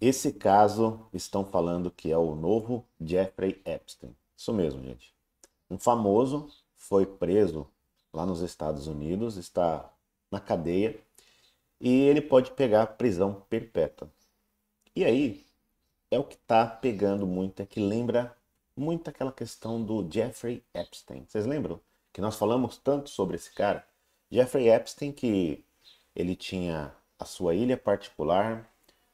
Esse caso estão falando que é o novo Jeffrey Epstein. Isso mesmo, gente. Um famoso foi preso lá nos Estados Unidos, está na cadeia e ele pode pegar prisão perpétua. E aí é o que está pegando muito, é que lembra muito aquela questão do Jeffrey Epstein. Vocês lembram que nós falamos tanto sobre esse cara? Jeffrey Epstein que ele tinha a sua ilha particular,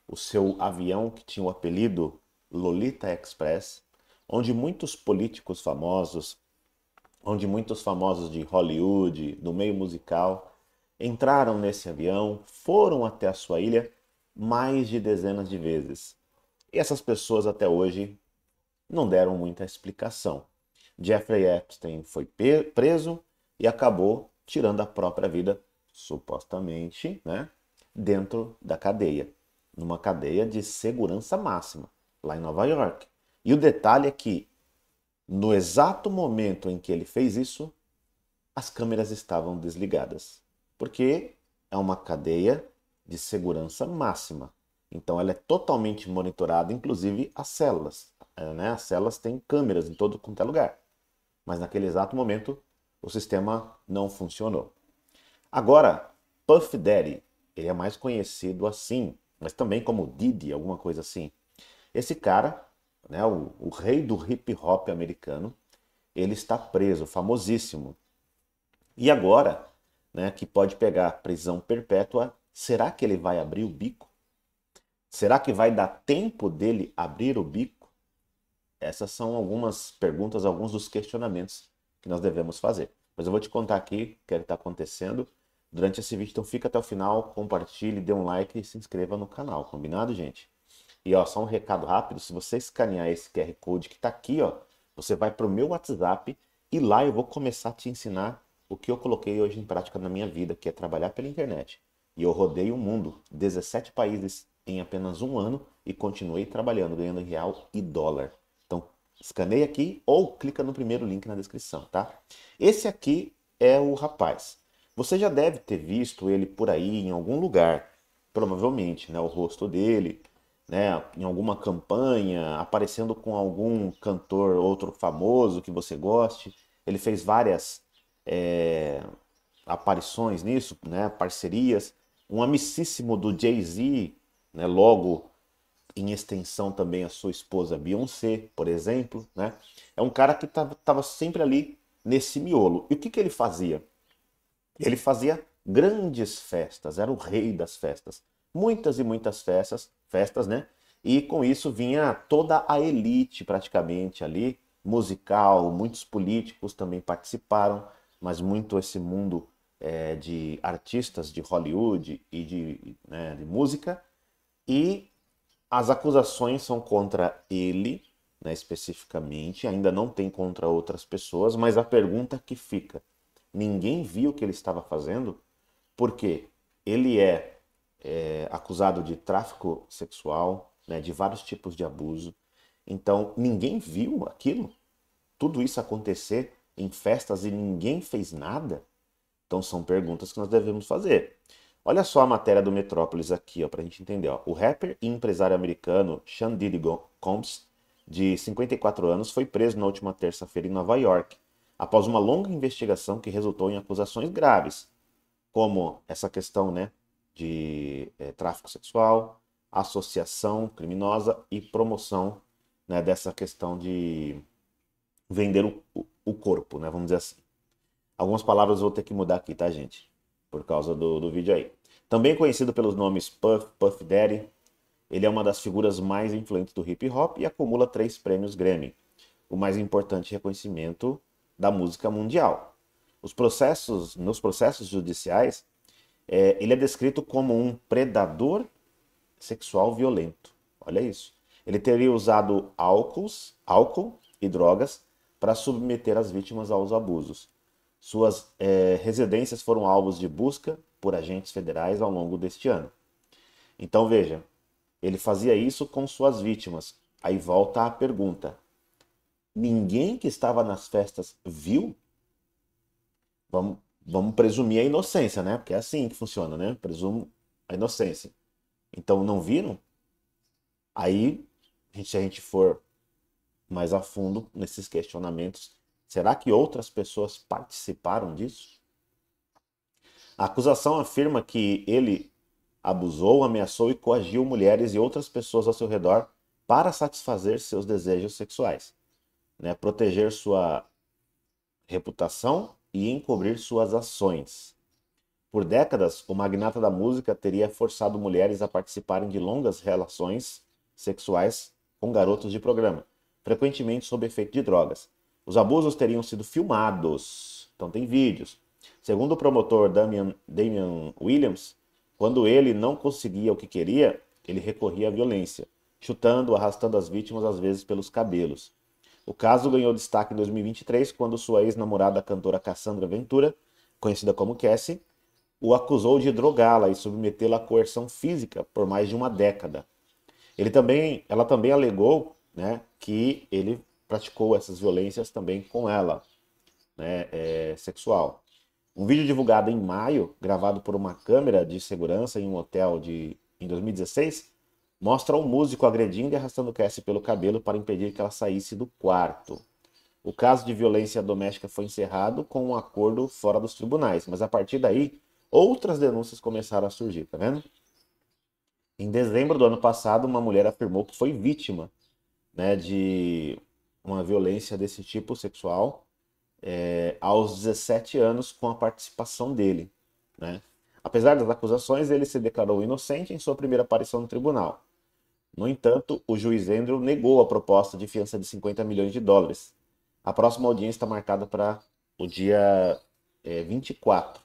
o seu avião que tinha o apelido Lolita Express, onde muitos políticos famosos, onde muitos famosos de Hollywood, do meio musical, entraram nesse avião, foram até a sua ilha mais de dezenas de vezes. E essas pessoas até hoje não deram muita explicação. Jeffrey Epstein foi preso e acabou tirando a própria vida, supostamente, né, dentro da cadeia numa cadeia de segurança máxima, lá em Nova York. E o detalhe é que, no exato momento em que ele fez isso, as câmeras estavam desligadas, porque é uma cadeia de segurança máxima. Então ela é totalmente monitorada, inclusive as células. É, né? As células têm câmeras em todo quanto é lugar. Mas naquele exato momento, o sistema não funcionou. Agora, Puff Daddy, ele é mais conhecido assim mas também como Didi, alguma coisa assim. Esse cara, né, o, o rei do hip hop americano, ele está preso, famosíssimo. E agora, né, que pode pegar prisão perpétua, será que ele vai abrir o bico? Será que vai dar tempo dele abrir o bico? Essas são algumas perguntas, alguns dos questionamentos que nós devemos fazer. Mas eu vou te contar aqui o que é está acontecendo durante esse vídeo. Então fica até o final, compartilhe, dê um like e se inscreva no canal, combinado, gente? E ó, só um recado rápido, se você escanear esse QR Code que está aqui, ó, você vai para o meu WhatsApp e lá eu vou começar a te ensinar o que eu coloquei hoje em prática na minha vida, que é trabalhar pela internet. E eu rodei o mundo, 17 países em apenas um ano e continuei trabalhando, ganhando real e dólar. Então, escaneia aqui ou clica no primeiro link na descrição, tá? Esse aqui é o rapaz. Você já deve ter visto ele por aí em algum lugar, provavelmente, né, o rosto dele, né, em alguma campanha, aparecendo com algum cantor, outro famoso que você goste. Ele fez várias é, aparições nisso, né, parcerias. Um amicíssimo do Jay-Z, né, logo em extensão também a sua esposa Beyoncé, por exemplo, né? É um cara que estava sempre ali nesse miolo. E o que, que ele fazia? Ele fazia grandes festas, era o rei das festas. Muitas e muitas festas, festas, né? E com isso vinha toda a elite praticamente ali, musical, muitos políticos também participaram, mas muito esse mundo é, de artistas de Hollywood e de, né, de música. E as acusações são contra ele, né, especificamente, ainda não tem contra outras pessoas, mas a pergunta que fica: ninguém viu o que ele estava fazendo, porque ele é, é acusado de tráfico sexual, né, de vários tipos de abuso. Então, ninguém viu aquilo, tudo isso acontecer em festas e ninguém fez nada? Então, são perguntas que nós devemos fazer. Olha só a matéria do Metrópolis aqui, para a gente entender. Ó. O rapper e empresário americano Sean Combs, de 54 anos, foi preso na última terça-feira em Nova York após uma longa investigação que resultou em acusações graves, como essa questão né, de é, tráfico sexual, associação criminosa e promoção né, dessa questão de vender o, o corpo, né, vamos dizer assim. Algumas palavras vou ter que mudar aqui, tá, gente? Por causa do, do vídeo aí. Também conhecido pelos nomes Puff, Puff Daddy, ele é uma das figuras mais influentes do hip hop e acumula três prêmios Grammy. O mais importante reconhecimento da música mundial. Os processos, nos processos judiciais, é, ele é descrito como um predador sexual violento. Olha isso. Ele teria usado álcools, álcool e drogas para submeter as vítimas aos abusos. Suas é, residências foram alvos de busca por agentes federais ao longo deste ano. Então veja, ele fazia isso com suas vítimas. Aí volta a pergunta: ninguém que estava nas festas viu? Vamos, vamos presumir a inocência, né? Porque é assim que funciona, né? Presumo a inocência. Então não viram? Aí, se a gente for mais a fundo nesses questionamentos, será que outras pessoas participaram disso? A acusação afirma que ele abusou, ameaçou e coagiu mulheres e outras pessoas ao seu redor para satisfazer seus desejos sexuais né, proteger sua reputação e encobrir suas ações. Por décadas, o magnata da música teria forçado mulheres a participarem de longas relações sexuais com garotos de programa, frequentemente sob efeito de drogas. Os abusos teriam sido filmados, então tem vídeos. Segundo o promotor Damian, Damian Williams, quando ele não conseguia o que queria, ele recorria à violência, chutando, arrastando as vítimas às vezes pelos cabelos. O caso ganhou destaque em 2023 quando sua ex-namorada, cantora Cassandra Ventura, conhecida como Cassie, o acusou de drogá-la e submetê-la à coerção física por mais de uma década. Ele também, ela também alegou né, que ele praticou essas violências também com ela, né, é, sexual. Um vídeo divulgado em maio, gravado por uma câmera de segurança em um hotel de, em 2016, mostra um músico agredindo e arrastando Cassie pelo cabelo para impedir que ela saísse do quarto. O caso de violência doméstica foi encerrado com um acordo fora dos tribunais, mas a partir daí outras denúncias começaram a surgir, tá vendo? Em dezembro do ano passado, uma mulher afirmou que foi vítima né, de uma violência desse tipo sexual é, aos 17 anos com a participação dele. Né? Apesar das acusações, ele se declarou inocente em sua primeira aparição no tribunal. No entanto, o juiz Andrew negou a proposta de fiança de 50 milhões de dólares. A próxima audiência está marcada para o dia é, 24.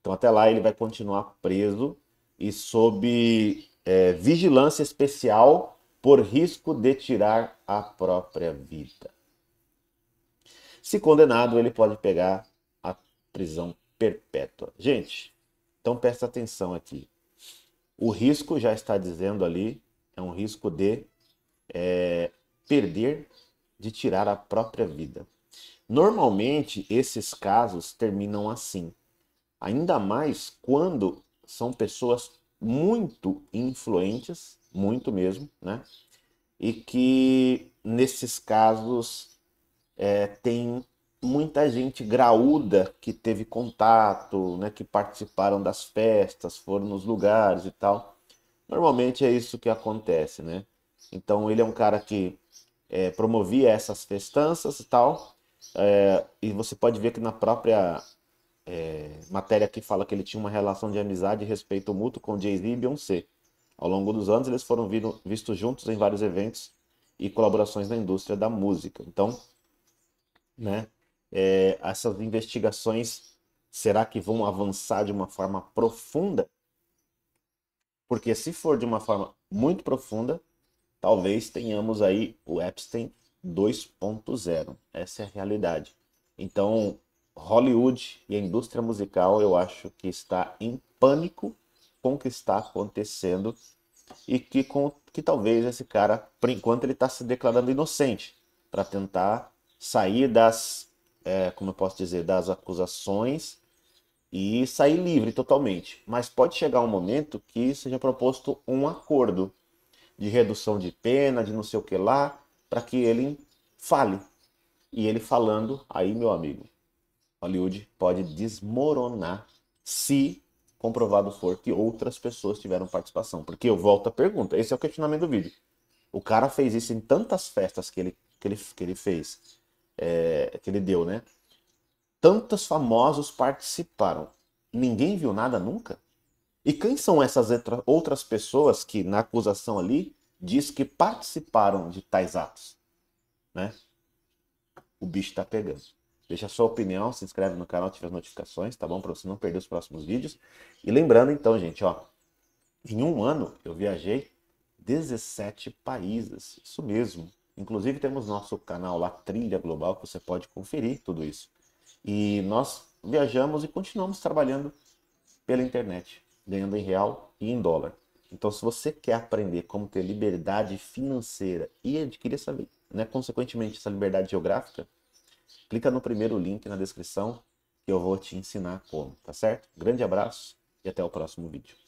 Então, até lá, ele vai continuar preso e sob é, vigilância especial por risco de tirar a própria vida. Se condenado, ele pode pegar a prisão perpétua. Gente, então presta atenção aqui. O risco já está dizendo ali é um risco de é, perder, de tirar a própria vida. Normalmente, esses casos terminam assim, ainda mais quando são pessoas muito influentes, muito mesmo, né? E que nesses casos é, tem muita gente graúda que teve contato, né? Que participaram das festas, foram nos lugares e tal. Normalmente é isso que acontece, né? Então ele é um cara que é, promovia essas festanças e tal. É, e você pode ver que na própria é, matéria que fala que ele tinha uma relação de amizade e respeito mútuo com Jay-Z e Beyoncé. Ao longo dos anos, eles foram vindo, vistos juntos em vários eventos e colaborações na indústria da música. Então, né, essas investigações será que vão avançar de uma forma profunda? Porque se for de uma forma muito profunda, talvez tenhamos aí o Epstein 2.0. Essa é a realidade. Então, Hollywood e a indústria musical, eu acho que está em pânico com o que está acontecendo e que, com, que talvez esse cara, por enquanto, ele está se declarando inocente para tentar sair das, é, como eu posso dizer, das acusações e sair livre totalmente. Mas pode chegar um momento que seja proposto um acordo de redução de pena, de não sei o que lá, para que ele fale. E ele falando, aí, meu amigo, Hollywood pode desmoronar se comprovado for que outras pessoas tiveram participação. Porque eu volto à pergunta, esse é o questionamento do vídeo. O cara fez isso em tantas festas que ele, que ele, que ele fez, é, que ele deu, né? Tantos famosos participaram. Ninguém viu nada nunca? E quem são essas outras pessoas que, na acusação ali, diz que participaram de tais atos? Né? O bicho tá pegando. Deixa a sua opinião, se inscreve no canal, ativa as notificações, tá bom? Para você não perder os próximos vídeos. E lembrando, então, gente, ó. Em um ano, eu viajei 17 países. Isso mesmo. Inclusive, temos nosso canal lá, Trilha Global, que você pode conferir tudo isso. E nós viajamos e continuamos trabalhando pela internet, ganhando em real e em dólar. Então, se você quer aprender como ter liberdade financeira e adquirir essa, né, consequentemente, essa liberdade geográfica, clica no primeiro link na descrição que eu vou te ensinar como, tá certo? Grande abraço e até o próximo vídeo.